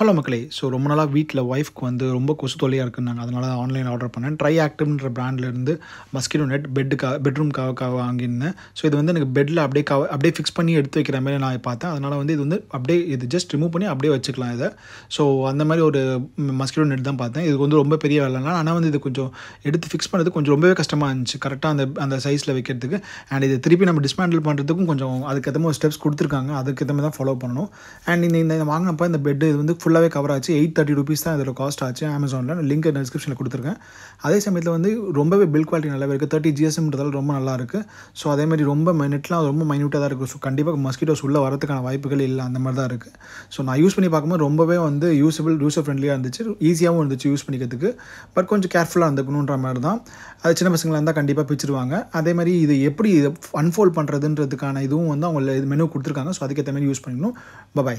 hello மக்களே so ரொம்ப நாளாக வீட்டில் ஒய்ஃப்க்கு வந்து ரொம்ப கொசு தொல்லையாக நாங்கள் அதனால் ஆன்லைன் ஆர்டர் பண்ணேன் ட்ரை ஆக்டிவ்ன்ற ப்ராண்ட்லேருந்து மஸ்கிட்டோ நெட் பெட்டுக்கா பெட்ரூம்க்காக கா வாங்கியிருந்தேன் ஸோ இது வந்து எனக்கு பெட்டில் அப்படியே கவ அப்படியே ஃபிக்ஸ் பண்ணி எடுத்து வைக்கிற மாதிரி நான் பார்த்தேன் அதனால் வந்து இது வந்து அப்படியே இது ஜஸ்ட் ரிமூவ் பண்ணி அப்படியே வச்சுக்கலாம் இதை ஸோ அந்த மாதிரி ஒரு மஸ்கிட்டோ நெட் தான் பார்த்தேன் இதுக்கு வந்து ரொம்ப பெரிய வேலைலாம் ஆனால் வந்து இது கொஞ்சம் எடுத்து ஃபிக்ஸ் பண்ணுறது கொஞ்சம் ரொம்பவே கஷ்டமாக இருந்துச்சு கரெக்டாக அந்த அந்த சைஸில் வைக்கிறதுக்கு அண்ட் இது திருப்பி நம்ம டிஸ்மேண்டில் பண்ணுறதுக்கும் கொஞ்சம் அதுக்கேற்ற மாதிரி ஸ்டெப்ஸ் கொடுத்துருக்காங்க அதுக்கேற்ற மாதிரி தான் ஃபாலோ பண்ணணும் அண்ட் இந்த இந்த வாங்கினப்போ இந்த பெட் இது வந்து ஃபுல்லாகவே கவர் ஆச்சு எயிட் தேர்ட்டி ருபீஸ் தான் இதில் காஸ்ட் ஆச்சு அமேசானில் லிங்க் டிஸ்கிரிப்ஷனில் கொடுத்துருக்கேன் அதே சமயத்தில் வந்து ரொம்பவே பில் குவாலிட்டி நல்லாவே இருக்குது தேர்ட்டி ஜிஎஸ்எம்ன்றதால ரொம்ப நல்லா இருக்குது ஸோ அதேமாதிரி ரொம்ப நெட்லாம் ரொம்ப மைன்யூட்டாக தான் இருக்குது ஸோ கண்டிப்பாக மஸ்கிட்டோஸ் உள்ளே வரதுக்கான வாய்ப்புகள் இல்லை அந்த மாதிரி தான் இருக்குது ஸோ நான் யூஸ் பண்ணி பார்க்கும்போது ரொம்பவே வந்து யூஸபிள் யூஸர் ஃப்ரெண்ட்லியாக இருந்துச்சு ஈஸியாகவும் இருந்துச்சு யூஸ் பண்ணிக்கிறதுக்கு பட் கொஞ்சம் கேர்ஃபுல்லாக இருந்துக்கணுன்ற மாதிரி தான் அது சின்ன பசங்களாக இருந்தால் கண்டிப்பாக பிச்சுருவாங்க அதே மாதிரி இது எப்படி இதை அன்ஃபோல்ட் பண்ணுறதுன்றதுக்கான இதுவும் வந்து அவங்க மெனு கொடுத்துருக்காங்க ஸோ அதுக்கேற்ற மாதிரி யூஸ் பண்ணிக்கணும் பபாய்